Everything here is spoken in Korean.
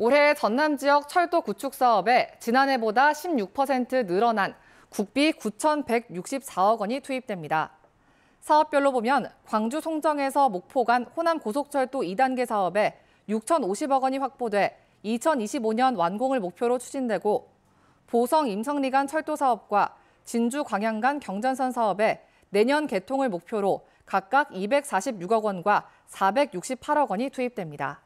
올해 전남 지역 철도 구축 사업에 지난해보다 16% 늘어난 국비 9,164억 원이 투입됩니다. 사업별로 보면 광주 송정에서 목포 간 호남 고속철도 2단계 사업에 6,050억 원이 확보돼 2025년 완공을 목표로 추진되고 보성 임성리 간 철도 사업과 진주 광양 간 경전선 사업에 내년 개통을 목표로 각각 246억 원과 468억 원이 투입됩니다.